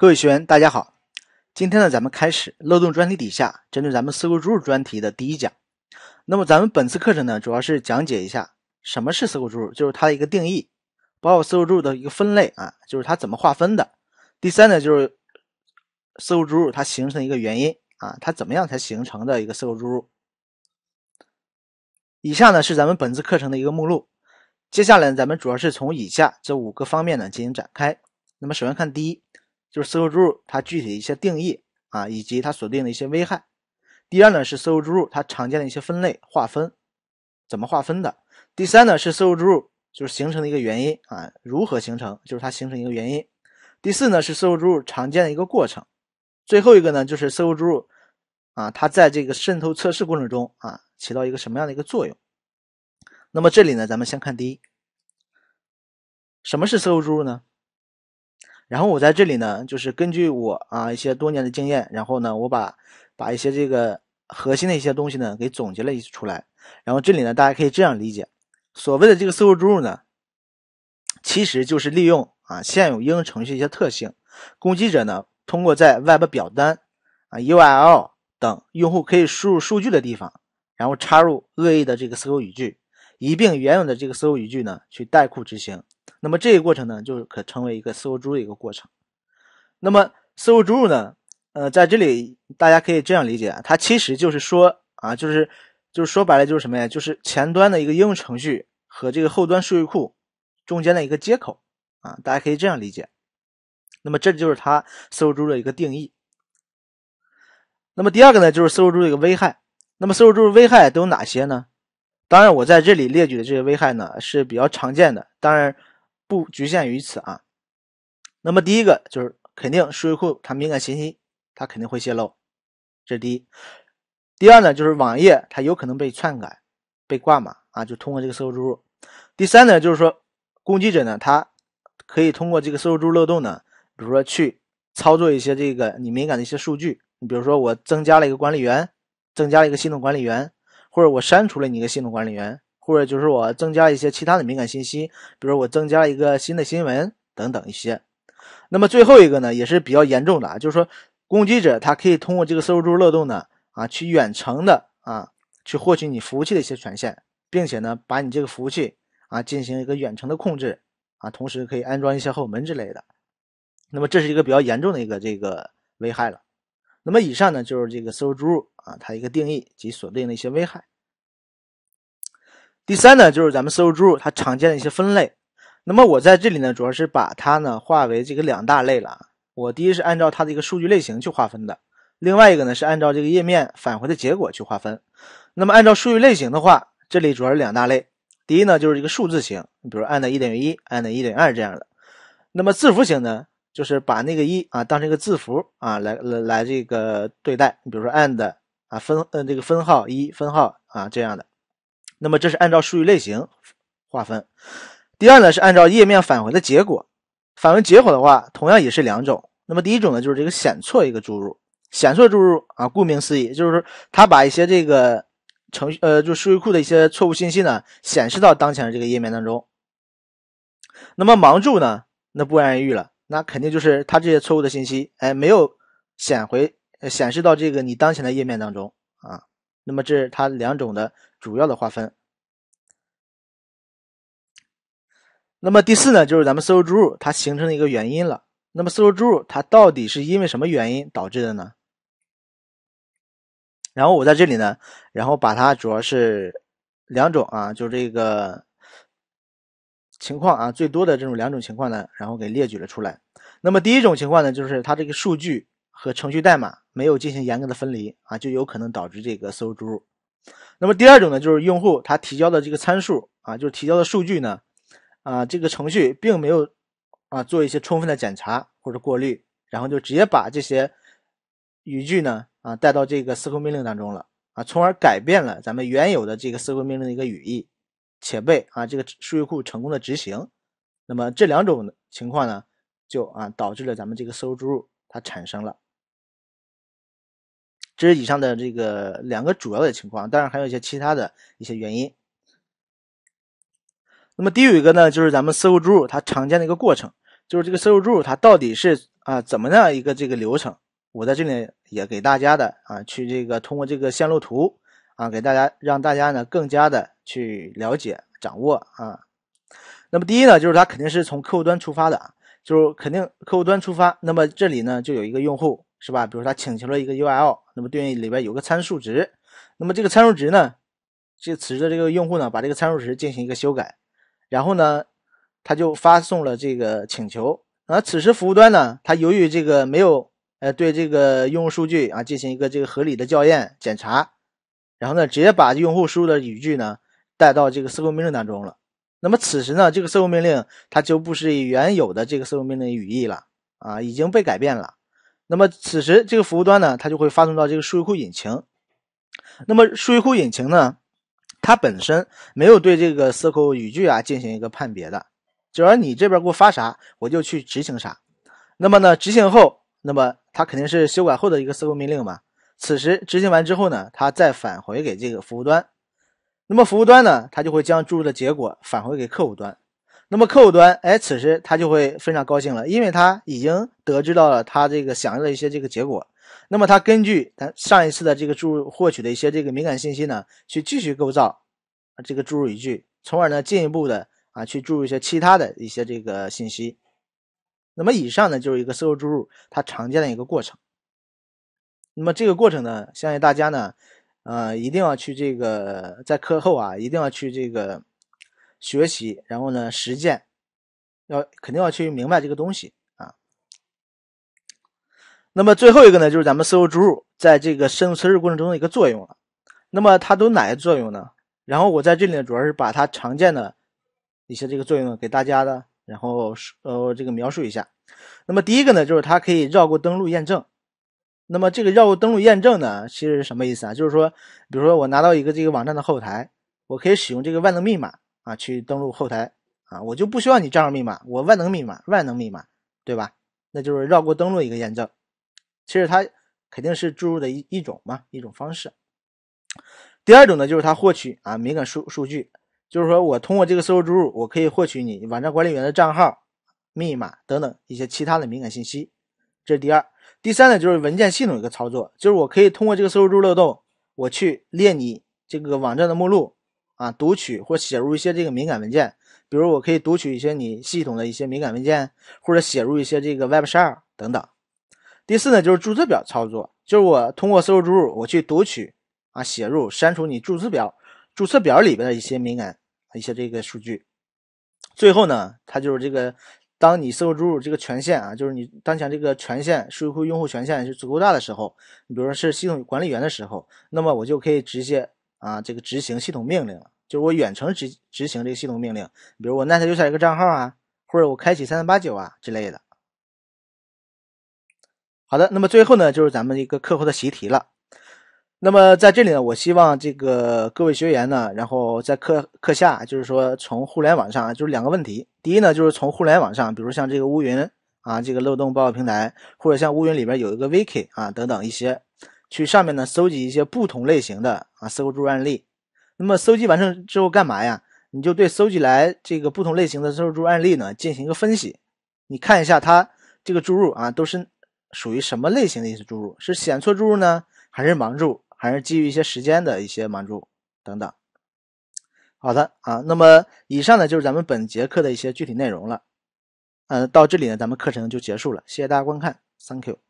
各位学员，大家好。今天呢，咱们开始漏洞专题底下针对咱们四注入专题的第一讲。那么，咱们本次课程呢，主要是讲解一下什么是四注入，就是它的一个定义，包括四注入的一个分类啊，就是它怎么划分的。第三呢，就是四注入它形成一个原因啊，它怎么样才形成的一个四注入。以下呢是咱们本次课程的一个目录。接下来呢，咱们主要是从以下这五个方面呢进行展开。那么，首先看第一。就是色 q 注入，它具体的一些定义啊，以及它所定的一些危害。第二呢是色 q 注入，它常见的一些分类划分，怎么划分的？第三呢是色 q 注入，就是形成的一个原因啊，如何形成？就是它形成一个原因。第四呢是色 q 注入常见的一个过程。最后一个呢就是色 q 注入啊，它在这个渗透测试过程中啊起到一个什么样的一个作用？那么这里呢，咱们先看第一，什么是色 q 注入呢？然后我在这里呢，就是根据我啊一些多年的经验，然后呢，我把把一些这个核心的一些东西呢给总结了一出来。然后这里呢，大家可以这样理解，所谓的这个 SQL 注入呢，其实就是利用啊现有应用程序一些特性，攻击者呢通过在 Web 表单啊 URL 等用户可以输入数据的地方，然后插入恶意的这个 SQL 语句。一并原有的这个搜 q 语句呢，去代库执行，那么这个过程呢，就可称为一个搜猪的注入一个过程。那么搜猪注入呢，呃，在这里大家可以这样理解，它其实就是说啊，就是就是说白了就是什么呀？就是前端的一个应用程序和这个后端数据库中间的一个接口啊，大家可以这样理解。那么这就是它搜猪的注入一个定义。那么第二个呢，就是搜猪的注入一个危害。那么搜猪注入危害都有哪些呢？当然，我在这里列举的这些危害呢是比较常见的，当然不局限于此啊。那么第一个就是肯定数据库它敏感信息它肯定会泄露，这是第一。第二呢就是网页它有可能被篡改、被挂码啊，就通过这个搜入输入。第三呢就是说攻击者呢他可以通过这个搜入输入漏洞呢，比如说去操作一些这个你敏感的一些数据，你比如说我增加了一个管理员，增加了一个系统管理员。或者我删除了你一个系统管理员，或者就是我增加一些其他的敏感信息，比如我增加一个新的新闻等等一些。那么最后一个呢，也是比较严重的啊，就是说攻击者他可以通过这个收入漏洞呢啊，去远程的啊去获取你服务器的一些权限，并且呢把你这个服务器啊进行一个远程的控制啊，同时可以安装一些后门之类的。那么这是一个比较严重的一个这个危害了。那么以上呢就是这个 SQL 注入啊，它一个定义及锁定的一些危害。第三呢就是咱们 SQL 注入它常见的一些分类。那么我在这里呢主要是把它呢划为这个两大类了。我第一是按照它的一个数据类型去划分的，另外一个呢是按照这个页面返回的结果去划分。那么按照数据类型的话，这里主要是两大类。第一呢就是一个数字型，你比如 and 一等于一，and 一等于二这样的。那么字符型呢？就是把那个一啊当成一个字符啊来来来这个对待，你比如说 and 啊分呃这个分号一分号啊这样的，那么这是按照数据类型划分。第二呢是按照页面返回的结果，返回结果的话同样也是两种。那么第一种呢就是这个显错一个注入，显错注入啊，顾名思义就是它把一些这个程序呃就数据库的一些错误信息呢显示到当前的这个页面当中。那么盲注呢，那不言而喻了。那肯定就是它这些错误的信息，哎，没有显回显示到这个你当前的页面当中啊。那么这是它两种的主要的划分。那么第四呢，就是咱们搜入注入它形成的一个原因了。那么搜入注入它到底是因为什么原因导致的呢？然后我在这里呢，然后把它主要是两种啊，就这个。情况啊，最多的这种两种情况呢，然后给列举了出来。那么第一种情况呢，就是它这个数据和程序代码没有进行严格的分离啊，就有可能导致这个搜猪。注入。那么第二种呢，就是用户他提交的这个参数啊，就是提交的数据呢，啊，这个程序并没有啊做一些充分的检查或者过滤，然后就直接把这些语句呢啊带到这个 SQL 命令当中了啊，从而改变了咱们原有的这个 SQL 命令的一个语义。且被啊这个数据库成功的执行，那么这两种情况呢，就啊导致了咱们这个收入注入它产生了。这是以上的这个两个主要的情况，当然还有一些其他的一些原因。那么第五个呢，就是咱们收入注入它常见的一个过程，就是这个收入注入它到底是啊怎么样一个这个流程？我在这里也给大家的啊去这个通过这个线路图啊，给大家让大家呢更加的。去了解掌握啊，那么第一呢，就是它肯定是从客户端出发的，就是肯定客户端出发。那么这里呢，就有一个用户是吧？比如说他请求了一个 U L，那么对应里边有个参数值，那么这个参数值呢，这此时的这个用户呢，把这个参数值进行一个修改，然后呢，他就发送了这个请求。啊，此时服务端呢，它由于这个没有呃对这个用户数据啊进行一个这个合理的校验检查，然后呢，直接把用户输入的语句呢。带到这个 SQL 命令当中了，那么此时呢，这个 SQL 命令它就不是原有的这个 SQL 命令语义了啊，已经被改变了。那么此时这个服务端呢，它就会发送到这个数据库引擎。那么数据库引擎呢，它本身没有对这个 SQL 语句啊进行一个判别的，只要你这边给我发啥，我就去执行啥。那么呢，执行后，那么它肯定是修改后的一个 SQL 命令嘛。此时执行完之后呢，它再返回给这个服务端。那么服务端呢，它就会将注入的结果返回给客户端。那么客户端，哎，此时它就会非常高兴了，因为它已经得知到了它这个想要的一些这个结果。那么它根据它上一次的这个注入获取的一些这个敏感信息呢，去继续构造啊这个注入语句，从而呢进一步的啊去注入一些其他的一些这个信息。那么以上呢就是一个搜 q 注入它常见的一个过程。那么这个过程呢，相信大家呢。呃，一定要去这个在课后啊，一定要去这个学习，然后呢实践，要肯定要去明白这个东西啊。那么最后一个呢，就是咱们 SQL 入在这个深入测试过程中的一个作用了。那么它都哪些作用呢？然后我在这里呢，主要是把它常见的一些这个作用给大家的，然后呃这个描述一下。那么第一个呢，就是它可以绕过登录验证。那么这个绕过登录验证呢，其实是什么意思啊？就是说，比如说我拿到一个这个网站的后台，我可以使用这个万能密码啊去登录后台啊，我就不需要你账号密码，我万能密码，万能密码，对吧？那就是绕过登录一个验证，其实它肯定是注入的一一种嘛，一种方式。第二种呢，就是它获取啊敏感数数据，就是说我通过这个搜 q 注入，我可以获取你网站管理员的账号、密码等等一些其他的敏感信息。这是第二，第三呢，就是文件系统一个操作，就是我可以通过这个搜入注入漏洞，我去列你这个网站的目录啊，读取或写入一些这个敏感文件，比如我可以读取一些你系统的一些敏感文件，或者写入一些这个 w e b s h 等等。第四呢，就是注册表操作，就是我通过搜入注入，我去读取啊，写入、删除你注册表，注册表里边的一些敏感、一些这个数据。最后呢，它就是这个。当你搜入这个权限啊，就是你当前这个权限，数据库用户权限是足够大的时候，你比如说是系统管理员的时候，那么我就可以直接啊，这个执行系统命令，了，就是我远程执执行这个系统命令，比如我 net 丢下一个账号啊，或者我开启三三八九啊之类的。好的，那么最后呢，就是咱们一个客户的习题了。那么在这里呢，我希望这个各位学员呢，然后在课课下，就是说从互联网上，就是两个问题。第一呢，就是从互联网上，比如像这个乌云啊，这个漏洞报告平台，或者像乌云里边有一个 Wiki 啊等等一些，去上面呢搜集一些不同类型的啊 s 助 l 案例。那么搜集完成之后干嘛呀？你就对搜集来这个不同类型的 s 助 l 案例呢进行一个分析，你看一下它这个注入啊都是属于什么类型的一些注入，是显错注入呢，还是盲注？还是基于一些时间的一些满足等等。好的啊，那么以上呢就是咱们本节课的一些具体内容了。呃，到这里呢，咱们课程就结束了。谢谢大家观看，Thank you。